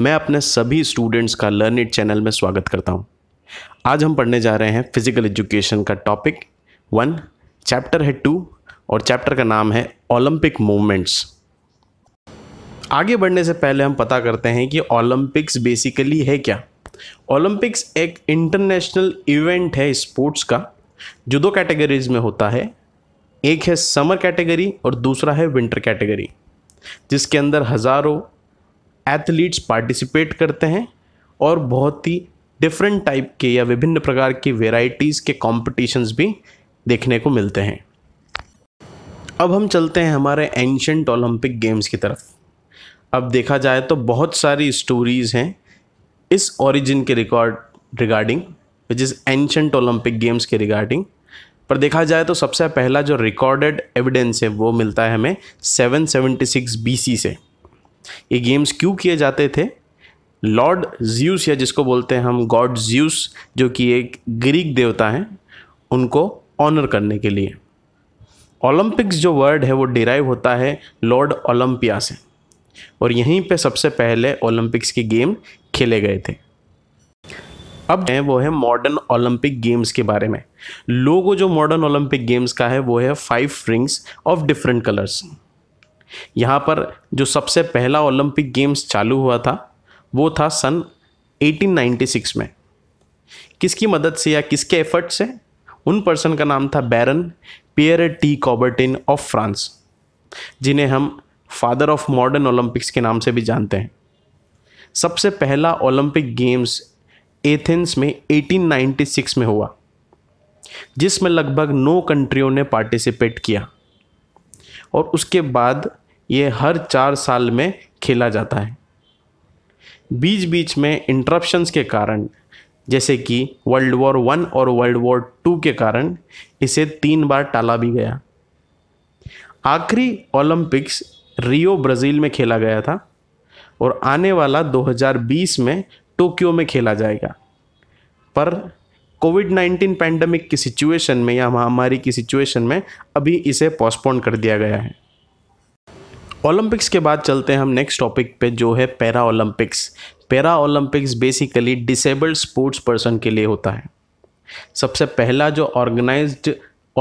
मैं अपने सभी स्टूडेंट्स का लर्न इट चैनल में स्वागत करता हूँ आज हम पढ़ने जा रहे हैं फिजिकल एजुकेशन का टॉपिक वन चैप्टर है टू और चैप्टर का नाम है ओलंपिक मूवमेंट्स आगे बढ़ने से पहले हम पता करते हैं कि ओलंपिक्स बेसिकली है क्या ओलंपिक्स एक इंटरनेशनल इवेंट है स्पोर्ट्स का जो दो कैटेगरीज में होता है एक है समर कैटेगरी और दूसरा है विंटर कैटेगरी जिसके अंदर हज़ारों एथलीट्स पार्टिसिपेट करते हैं और बहुत ही डिफरेंट टाइप के या विभिन्न प्रकार की वेराइटीज़ के कॉम्पिटिशन्स भी देखने को मिलते हैं अब हम चलते हैं हमारे एंशंट ओलंपिक गेम्स की तरफ अब देखा जाए तो बहुत सारी स्टोरीज़ हैं इस ओरिजिन के record regarding which is ancient Olympic games के रिगार्डिंग पर देखा जाए तो सबसे पहला जो रिकॉर्डेड एविडेंस है वो मिलता है हमें 776 बीसी से ये गेम्स क्यों किए जाते थे लॉर्ड ज्यूस या जिसको बोलते हैं हम गॉड ज्यूस जो कि एक ग्रीक देवता हैं उनको ऑनर करने के लिए ओलंपिक्स जो वर्ड है वो डिराइव होता है लॉर्ड ओलंपिया से और यहीं पे सबसे पहले ओलंपिक्स के गेम खेले गए थे अब है वो है मॉडर्न ओलंपिक गेम्स के बारे में लोगो जो मॉडर्न ओलंपिक गेम्स का है वो है five rings of different colours यहाँ पर जो सबसे पहला ओलंपिक गेम्स चालू हुआ था वो था सन 1896 में किसकी मदद से या किसके एफर्ट से उन पर्सन का नाम था Baron Pierre de Coubertin of France जिन्हें हम फादर ऑफ मॉडर्न ओलंपिक्स के नाम से भी जानते हैं सबसे पहला ओलंपिक गेम्स एथेंस में 1896 में हुआ जिसमें लगभग नौ कंट्रियों ने पार्टिसिपेट किया और उसके बाद ये हर चार साल में खेला जाता है बीच बीच में इंटरप्शंस के कारण जैसे कि वर्ल्ड वॉर वन और वर्ल्ड वॉर टू के कारण इसे तीन बार टाला भी गया आखिरी ओलंपिक्स रियो ब्राज़ील में खेला गया था और आने वाला 2020 में टोक्यो में खेला जाएगा पर कोविड 19 पैंडमिक की सिचुएशन में या महामारी की सिचुएशन में अभी इसे पोस्टपोन कर दिया गया है ओलंपिक्स के बाद चलते हैं हम नेक्स्ट टॉपिक पे जो है Paralympics Paralympics basically disabled sports person के लिए होता है सबसे पहला जो ऑर्गेनाइज्ड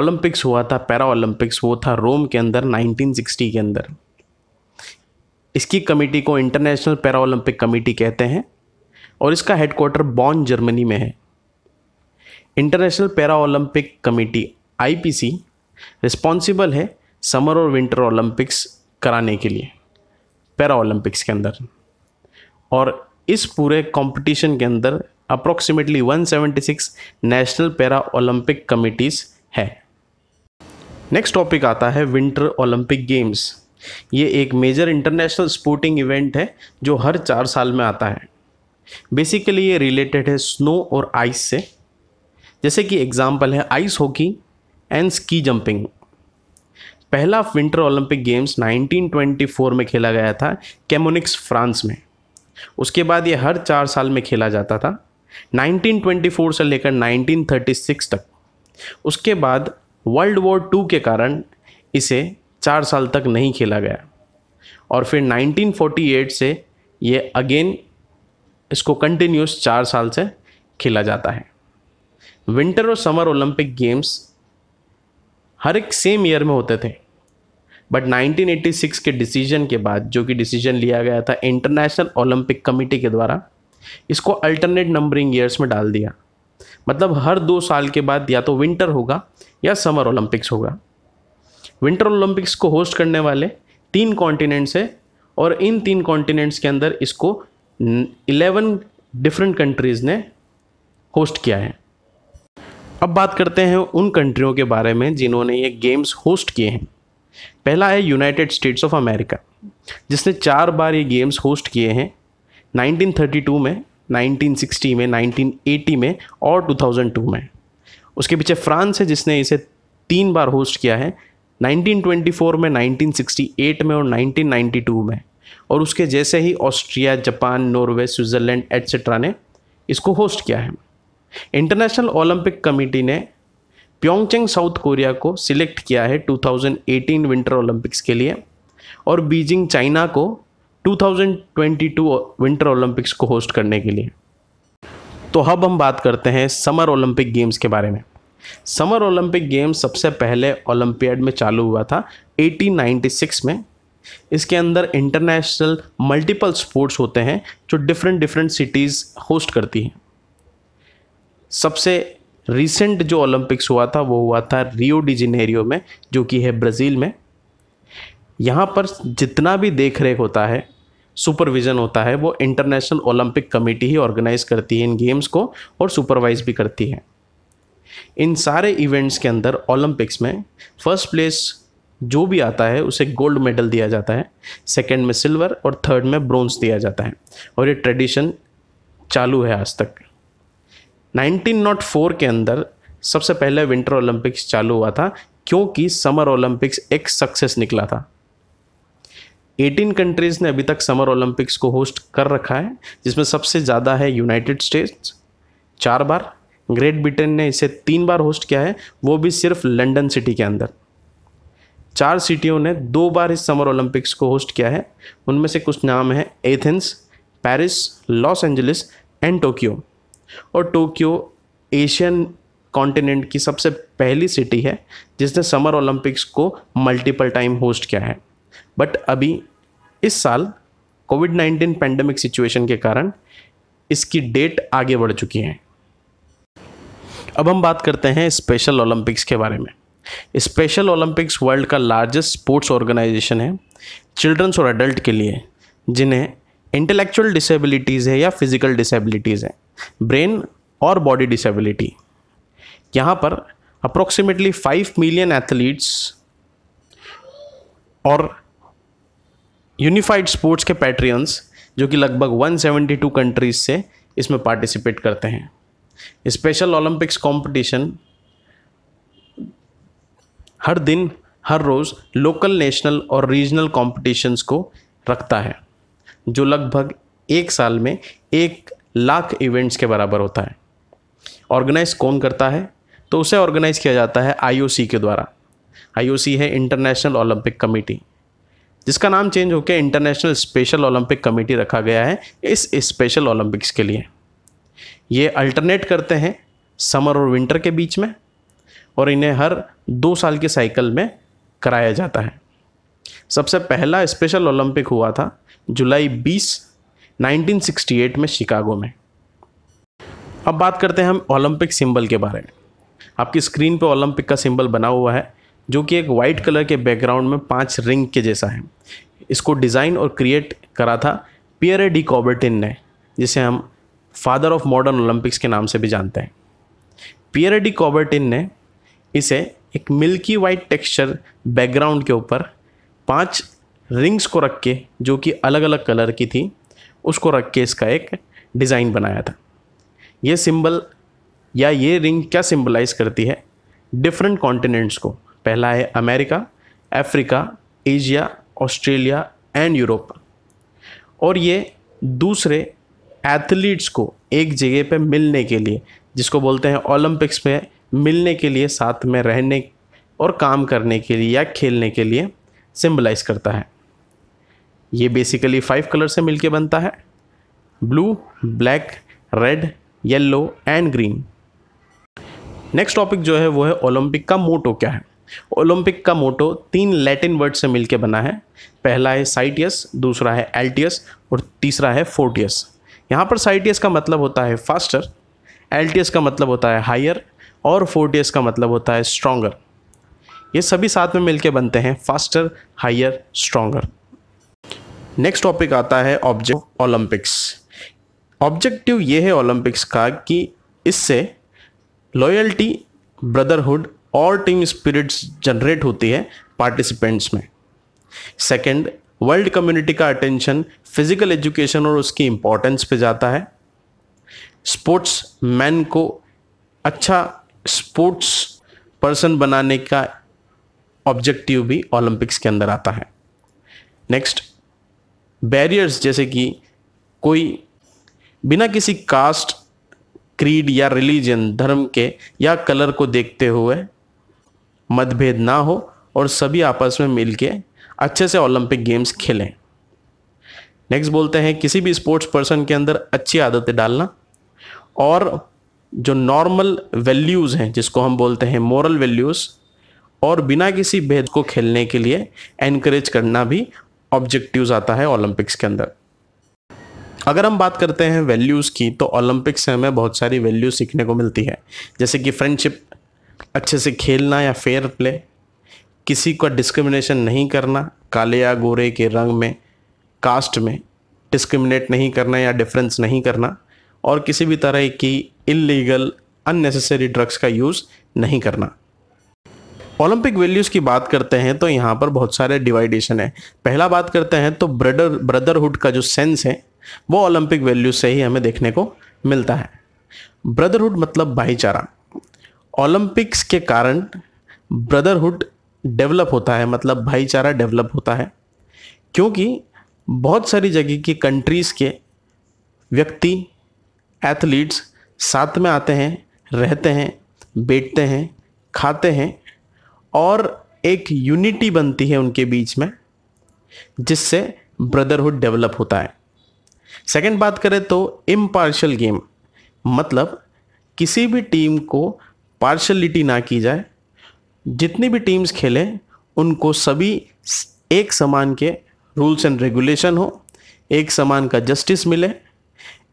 ओलंपिक्स हुआ था पैरा ओलंपिक्स वो था रोम के अंदर 1960 के अंदर इसकी कमेटी को इंटरनेशनल पैरा ओलंपिक कमेटी कहते हैं और इसका हेडक्वार्टर बॉन जर्मनी में है International Paralympic Committee IPC responsible है समर और विंटर ओलंपिक्स कराने के लिए पैरा ओलंपिक्स के अंदर और इस पूरे कंपटीशन के अंदर approximately 176 national Paralympic committees है नेक्स्ट टॉपिक आता है विंटर ओलंपिक गेम्स ये एक मेजर इंटरनेशनल स्पोर्टिंग इवेंट है जो हर चार साल में आता है बेसिकली ये रिलेटेड है स्नो और आइस से जैसे कि एग्जाम्पल है ice hockey and ski jumping पहला विंटर ओलंपिक गेम्स 1924 में खेला गया था कैमोनिक्स फ्रांस में उसके बाद ये हर चार साल में खेला जाता था 1924 से लेकर 1936 तक उसके बाद वर्ल्ड वॉर टू के कारण इसे चार साल तक नहीं खेला गया और फिर 1948 से ये अगेन इसको कंटिन्यूस चार साल से खेला जाता है विंटर और समर ओलंपिक गेम्स हर एक सेम ईयर में होते थे बट 1986 के डिसीजन के बाद जो कि डिसीजन लिया गया था इंटरनेशनल ओलंपिक कमेटी के द्वारा इसको अल्टरनेट नंबरिंग ईयर्स में डाल दिया मतलब हर दो साल के बाद या तो विंटर होगा या समर ओलंपिक्स होगा विंटर ओलंपिक्स को होस्ट करने वाले तीन कॉन्टिनेंट्स हैं और इन तीन कॉन्टिनेंट्स के अंदर इसको इलेवन डिफरेंट कंट्रीज़ ने होस्ट किया है अब बात करते हैं उन कंट्रियों के बारे में जिन्होंने ये गेम्स होस्ट किए हैं पहला है यूनाइटेड स्टेट्स ऑफ अमेरिका जिसने चार बार ये गेम्स होस्ट किए हैं 1932 में 1960 में 1980 में और 2002 में उसके पीछे फ्रांस है जिसने इसे तीन बार होस्ट किया है 1924 में 1968 में और 1992 में और उसके जैसे ही Austria Japan Norway Switzerland etcetera ने इसको होस्ट किया है इंटरनेशनल ओलंपिक कमेटी ने प्योंगचेंग साउथ कोरिया को सिलेक्ट किया है 2018 विंटर ओलंपिक्स के लिए और बीजिंग चाइना को 2022 विंटर ओलंपिक्स को होस्ट करने के लिए तो अब हम बात करते हैं समर ओलंपिक गेम्स के बारे में समर ओलंपिक गेम्स सबसे पहले ओलंपियाड में चालू हुआ था 1896 में इसके अंदर इंटरनेशनल मल्टीपल स्पोर्ट्स होते हैं जो डिफरेंट डिफरेंट सिटीज़ होस्ट करती हैं सबसे रिसेंट जो ओलंपिक्स हुआ था वो हुआ था रियो डिजिनेरियो में जो कि है ब्राज़ील में यहाँ पर जितना भी देख रेख होता है सुपरविज़न होता है वो इंटरनेशनल ओलंपिक कमेटी ही ऑर्गेनाइज करती है इन गेम्स को और सुपरवाइज भी करती है इन सारे इवेंट्स के अंदर ओलंपिक्स में फर्स्ट प्लेस जो भी आता है उसे गोल्ड मेडल दिया जाता है सेकेंड में सिल्वर और थर्ड में ब्रोंज दिया जाता है और ये ट्रेडिशन चालू है आज तक 1904 के अंदर सबसे पहले विंटर ओलंपिक्स चालू हुआ था क्योंकि समर ओलंपिक्स एक सक्सेस निकला था 18 कंट्रीज़ ने अभी तक समर ओलंपिक्स को होस्ट कर रखा है जिसमें सबसे ज़्यादा है यूनाइटेड स्टेट्स चार बार ग्रेट ब्रिटेन ने इसे तीन बार होस्ट किया है वो भी सिर्फ लंदन सिटी के अंदर चार सिटियों ने दो बार इस समर ओलंपिक्स को होस्ट किया है उनमें से कुछ नाम है Athens Paris Los Angeles and Tokyo और टोक्यो एशियन कॉन्टिनेंट की सबसे पहली सिटी है जिसने समर ओलंपिक्स को मल्टीपल टाइम होस्ट किया है बट अभी इस साल कोविड नाइन्टीन पेंडेमिक सिचुएशन के कारण इसकी डेट आगे बढ़ चुकी है अब हम बात करते हैं स्पेशल ओलंपिक्स के बारे में स्पेशल ओलंपिक्स वर्ल्ड का लार्जेस्ट स्पोर्ट्स ऑर्गेनाइजेशन है चिल्ड्रंस और एडल्ट के लिए जिन्हें इंटेलेक्चुअल डिसेबिलिटीज़ है या फिज़िकल डिसेबिलिटीज़ है ब्रेन और बॉडी डिसेबिलिटी यहाँ पर अप्रोक्सीमेटली फाइव मिलियन एथलीट्स और यूनिफाइड स्पोर्ट्स के पैट्रियंस जो कि लगभग 172 कंट्रीज से इसमें पार्टिसिपेट करते हैं स्पेशल ओलंपिक्स कंपटीशन हर दिन हर रोज़ लोकल नेशनल और रीजनल कंपटीशंस को रखता है जो लगभग एक साल में एक लाख इवेंट्स के बराबर होता है ऑर्गेनाइज कौन करता है तो उसे ऑर्गेनाइज किया जाता है आईओसी के द्वारा आईओसी है इंटरनेशनल ओलंपिक कमेटी जिसका नाम चेंज होकर इंटरनेशनल स्पेशल ओलंपिक कमेटी रखा गया है इस स्पेशल ओलंपिक्स के लिए ये अल्टरनेट करते हैं समर और विंटर के बीच में और इन्हें हर दो साल के साइकिल में कराया जाता है सबसे पहला स्पेशल ओलंपिक हुआ था जुलाई बीस 1968 में शिकागो में अब बात करते हैं हम ओलंपिक सिंबल के बारे में आपकी स्क्रीन पर ओलंपिक का सिंबल बना हुआ है जो कि एक वाइट कलर के बैकग्राउंड में पांच रिंग के जैसा है इसको डिज़ाइन और क्रिएट करा था पियर डी कॉबर्टिन ने जिसे हम फादर ऑफ मॉडर्न ओलंपिक्स के नाम से भी जानते हैं पियर डी कॉबर्टिन ने इसे एक मिल्की वाइट टेक्सचर बैकग्राउंड के ऊपर पांच रिंग्स को रख के जो कि अलग अलग कलर की थी उसको रख के इसका एक डिज़ाइन बनाया था ये सिंबल या ये रिंग क्या सिंबलाइज करती है डिफरेंट कॉन्टिनेंट्स को पहला है America Africa Asia Australia and Europe और ये दूसरे एथलीट्स को एक जगह पे मिलने के लिए जिसको बोलते हैं ओलंपिक्स में मिलने के लिए साथ में रहने और काम करने के लिए या खेलने के लिए सिंबलाइज करता है ये बेसिकली फाइव कलर से मिलके बनता है blue black red yellow and green next topic जो है वो है ओलंपिक का मोटो क्या है ओलंपिक का मोटो तीन लैटिन वर्ड से मिलके बना है पहला है साइटियस दूसरा है एल्टियस और तीसरा है फोर्टियस यहाँ पर साइटियस का मतलब होता है फास्टर एल्टियस का मतलब होता है हायर और फोर्टियस का मतलब होता है स्ट्रोंगर ये सभी साथ में मिलके बनते हैं faster higher stronger next topic आता है ऑब्जेक्ट ओलंपिक्स ऑब्जेक्टिव ये है ओलंपिक्स का कि इससे लॉयल्टी ब्रदरहुड और टीम स्पिरिट्स जनरेट होती है पार्टिसिपेंट्स में सेकंड वर्ल्ड कम्युनिटी का अटेंशन फिजिकल एजुकेशन और उसकी इम्पोर्टेंस पे जाता है स्पोर्ट्स मैन को अच्छा स्पोर्ट्स पर्सन बनाने का ऑब्जेक्टिव भी ओलंपिक्स के अंदर आता है नेक्स्ट बैरियर्स जैसे कि कोई बिना किसी कास्ट क्रीड या रिलीजन धर्म के या कलर को देखते हुए मतभेद ना हो और सभी आपस में मिलके अच्छे से ओलंपिक गेम्स खेलें नेक्स्ट बोलते हैं किसी भी स्पोर्ट्स पर्सन के अंदर अच्छी आदतें डालना और जो नॉर्मल वैल्यूज़ हैं जिसको हम बोलते हैं मॉरल वैल्यूज़ और बिना किसी भेद को खेलने के लिए एनकरेज करना भी ऑब्जेक्टिव्स आता है ओलंपिक्स के अंदर अगर हम बात करते हैं वैल्यूज़ की तो ओलंपिक्स से हमें बहुत सारी वैल्यू सीखने को मिलती है जैसे कि फ्रेंडशिप अच्छे से खेलना या फेयर प्ले किसी का डिस्क्रिमिनेशन नहीं करना काले या गोरे के रंग में कास्ट में डिस्क्रिमिनेट नहीं करना या डिफरेंस नहीं करना और किसी भी तरह की इलीगल अननेसेसरी ड्रग्स का यूज़ नहीं करना ओलंपिक वैल्यूज की बात करते हैं तो यहाँ पर बहुत सारे डिवाइडेशन है पहला बात करते हैं तो ब्रदर ब्रदरहुड का जो सेंस है वो ओलंपिक वैल्यूज से ही हमें देखने को मिलता है ब्रदरहुड मतलब भाईचारा ओलंपिक्स के कारण ब्रदरहुड डेवलप होता है मतलब भाईचारा डेवलप होता है क्योंकि बहुत सारी जगह की कंट्रीज़ के व्यक्ति एथलीट्स साथ में आते हैं रहते हैं बैठते हैं खाते हैं और एक यूनिटी बनती है उनके बीच में जिससे ब्रदरहुड डेवलप होता है सेकंड बात करें तो इम्पार्शल गेम मतलब किसी भी टीम को पार्शलिटी ना की जाए जितनी भी टीम्स खेलें उनको सभी एक समान के रूल्स एंड रेगुलेशन हो एक समान का जस्टिस मिले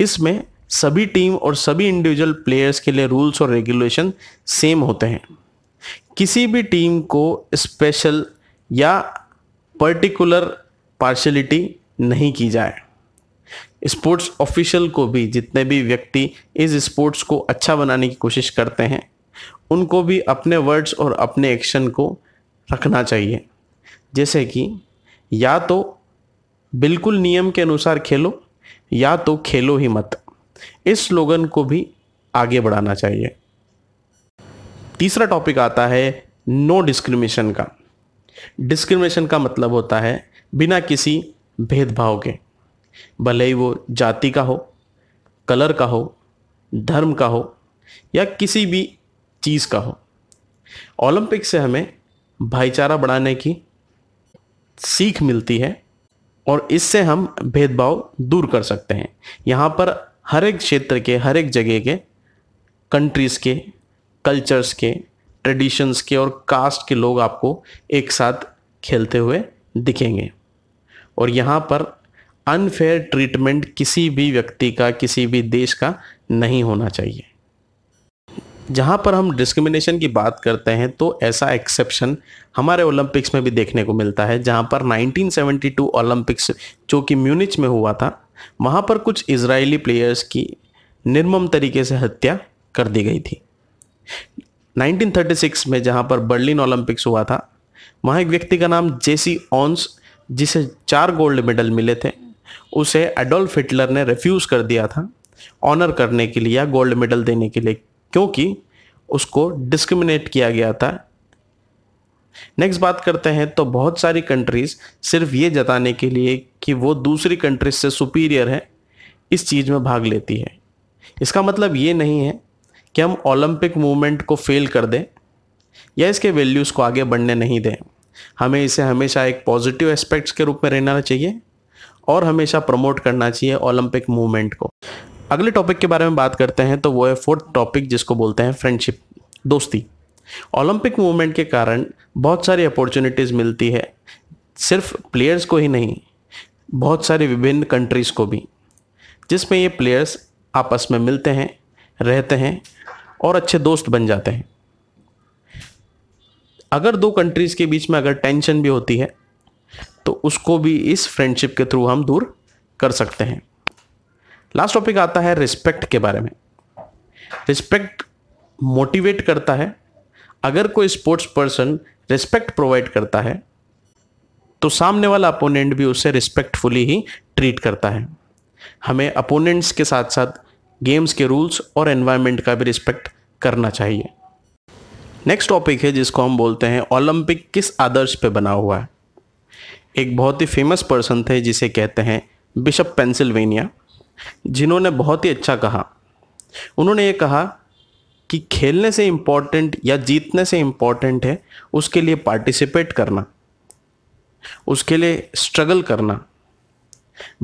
इसमें सभी टीम और सभी इंडिविजुअल प्लेयर्स के लिए रूल्स और रेगुलेशन सेम होते हैं किसी भी टीम को स्पेशल या पर्टिकुलर पार्शलिटी नहीं की जाए स्पोर्ट्स ऑफिशियल को भी जितने भी व्यक्ति इस स्पोर्ट्स को अच्छा बनाने की कोशिश करते हैं उनको भी अपने वर्ड्स और अपने एक्शन को रखना चाहिए जैसे कि या तो बिल्कुल नियम के अनुसार खेलो या तो खेलो ही मत इस स्लोगन को भी आगे बढ़ाना चाहिए तीसरा टॉपिक आता है नो डिस्क्रिमिनेशन का डिस्क्रिमिनेशन का मतलब होता है बिना किसी भेदभाव के भले ही वो जाति का हो कलर का हो धर्म का हो या किसी भी चीज़ का हो ओलंपिक से हमें भाईचारा बढ़ाने की सीख मिलती है और इससे हम भेदभाव दूर कर सकते हैं यहाँ पर हर एक क्षेत्र के हर एक जगह के कंट्रीज़ के कल्चर्स के ट्रेडिशंस के और कास्ट के लोग आपको एक साथ खेलते हुए दिखेंगे और यहाँ पर अनफेयर ट्रीटमेंट किसी भी व्यक्ति का किसी भी देश का नहीं होना चाहिए जहाँ पर हम डिस्क्रिमिनेशन की बात करते हैं तो ऐसा एक्सेप्शन हमारे ओलंपिक्स में भी देखने को मिलता है जहाँ पर 1972 ओलंपिक्स जो कि म्यूनिच में हुआ था वहाँ पर कुछ इसराइली प्लेयर्स की निर्मम तरीके से हत्या कर दी गई थी 1936 में जहां पर बर्लिन ओलंपिक्स हुआ था वहां एक व्यक्ति का नाम जेसी ऑन्स जिसे चार गोल्ड मेडल मिले थे उसे एडोल्फ हिटलर ने रिफ्यूज़ कर दिया था ऑनर करने के लिए या गोल्ड मेडल देने के लिए क्योंकि उसको डिस्क्रिमिनेट किया गया था नेक्स्ट बात करते हैं तो बहुत सारी कंट्रीज सिर्फ ये जताने के लिए कि वो दूसरी कंट्रीज से सुपीरियर है इस चीज़ में भाग लेती है इसका मतलब ये नहीं है कि हम ओलंपिक मूवमेंट को फेल कर दें या इसके वैल्यूज़ को आगे बढ़ने नहीं दें हमें इसे हमेशा एक पॉजिटिव एस्पेक्ट्स के रूप में रहना चाहिए और हमेशा प्रमोट करना चाहिए ओलंपिक मूवमेंट को अगले टॉपिक के बारे में बात करते हैं तो वो है फोर्थ टॉपिक जिसको बोलते हैं फ्रेंडशिप दोस्ती ओलंपिक मूवमेंट के कारण बहुत सारी अपॉर्चुनिटीज़ मिलती है सिर्फ प्लेयर्स को ही नहीं बहुत सारी विभिन्न कंट्रीज़ को भी जिसमें ये प्लेयर्स आपस में मिलते हैं रहते हैं और अच्छे दोस्त बन जाते हैं अगर दो कंट्रीज़ के बीच में अगर टेंशन भी होती है तो उसको भी इस फ्रेंडशिप के थ्रू हम दूर कर सकते हैं लास्ट टॉपिक आता है रिस्पेक्ट के बारे में रिस्पेक्ट मोटिवेट करता है अगर कोई स्पोर्ट्स पर्सन रिस्पेक्ट प्रोवाइड करता है तो सामने वाला अपोनेंट भी उसे रिस्पेक्टफुली ही ट्रीट करता है हमें अपोनेंट्स के साथ साथ गेम्स के रूल्स और एनवायरनमेंट का भी रिस्पेक्ट करना चाहिए नेक्स्ट टॉपिक है जिसको हम बोलते हैं ओलंपिक किस आदर्श पे बना हुआ है एक बहुत ही फेमस पर्सन थे जिसे कहते हैं बिशप पेंसिल्वेनिया जिन्होंने बहुत ही अच्छा कहा उन्होंने ये कहा कि खेलने से इम्पॉर्टेंट या जीतने से इम्पॉर्टेंट है उसके लिए पार्टिसिपेट करना उसके लिए स्ट्रगल करना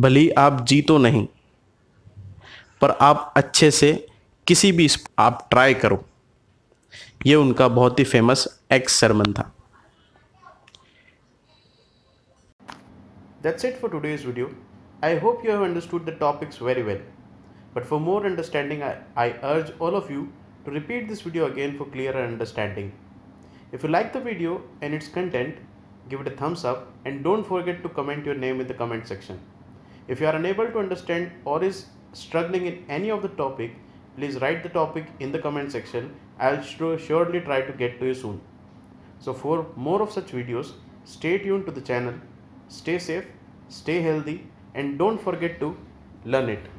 भले आप जीतो नहीं पर आप अच्छे से किसी भी आप ट्राई करो ये उनका बहुत ही फेमस एक्स सरमन था that's it for today's video I hope you have understood the topics very well but for more understanding I urge all of you to repeat this video again for clear understanding if you like the video and its content give it a thumbs up and don't forget to comment your name in the comment section if you are unable to understand or is struggling in any of the topic, please write the topic in the comment section. I'll surely try to get to you soon. So for more of such videos, stay tuned to the channel. Stay safe, stay healthy and don't forget to learn it.